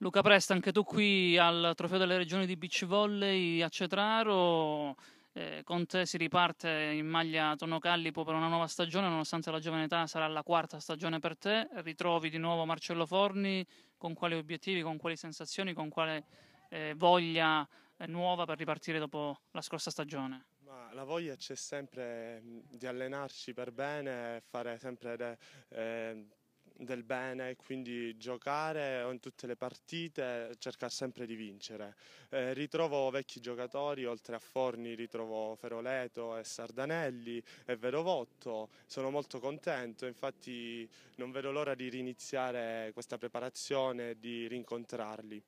Luca Presta, anche tu qui al Trofeo delle Regioni di Beach Volley a Cetraro. Eh, con te si riparte in maglia Tono Callipo per una nuova stagione, nonostante la giovane età sarà la quarta stagione per te. Ritrovi di nuovo Marcello Forni, con quali obiettivi, con quali sensazioni, con quale eh, voglia eh, nuova per ripartire dopo la scorsa stagione? Ma la voglia c'è sempre mm, di allenarci per bene, fare sempre de, eh, del bene, quindi giocare in tutte le partite, cercare sempre di vincere. Eh, ritrovo vecchi giocatori, oltre a Forni ritrovo Feroleto e Sardanelli e Verovotto, sono molto contento, infatti non vedo l'ora di riniziare questa preparazione e di rincontrarli.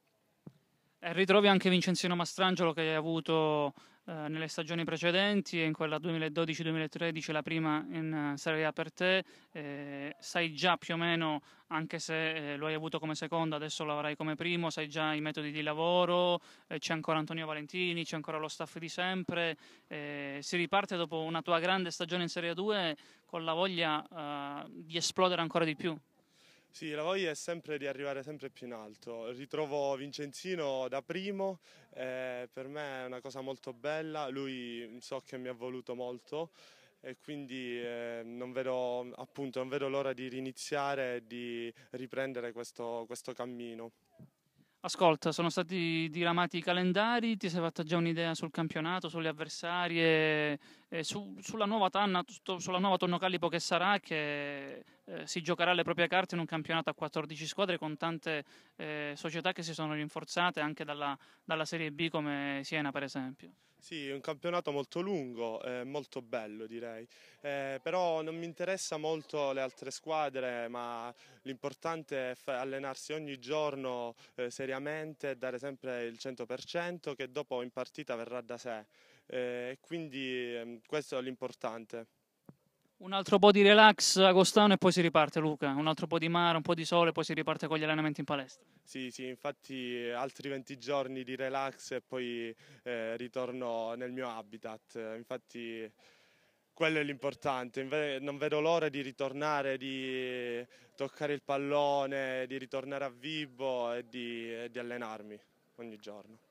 E eh, ritrovi anche Vincenzino Mastrangelo che hai avuto eh, nelle stagioni precedenti, in quella 2012-2013 la prima in eh, Serie A per te, eh, sai già più o meno, anche se eh, lo hai avuto come secondo, adesso lo avrai come primo, sai già i metodi di lavoro, eh, c'è ancora Antonio Valentini, c'è ancora lo staff di sempre, eh, si riparte dopo una tua grande stagione in Serie A 2 con la voglia di esplodere ancora di più. Sì, la voglia è sempre di arrivare sempre più in alto. Ritrovo Vincenzino da primo, eh, per me è una cosa molto bella, lui mm, so che mi ha voluto molto e quindi eh, non, vedo, appunto, non vedo l'ora di riniziare e di riprendere questo, questo cammino. Ascolta, sono stati diramati i calendari, ti sei fatta già un'idea sul campionato, sulle avversarie, eh, su, sulla nuova Tanna, sulla nuova Tonno Tonnocallipo che sarà, che eh, si giocherà le proprie carte in un campionato a 14 squadre con tante eh, società che si sono rinforzate anche dalla, dalla, Serie B come Siena per esempio. Sì, è un campionato molto lungo, eh, molto bello direi, eh, però non mi interessa molto le altre squadre, ma l'importante è allenarsi ogni giorno eh, seriamente, dare sempre il 100% che dopo in partita verrà da sé eh, quindi ehm, questo è l'importante. Un altro po' di relax Agostano e poi si riparte Luca, un altro po' di mare, un po' di sole e poi si riparte con gli allenamenti in palestra. Sì, sì, infatti altri 20 giorni di relax e poi eh, ritorno nel mio habitat, infatti quello è l'importante, non vedo l'ora di ritornare, di toccare il pallone, di ritornare a vivo e di, e di allenarmi ogni giorno.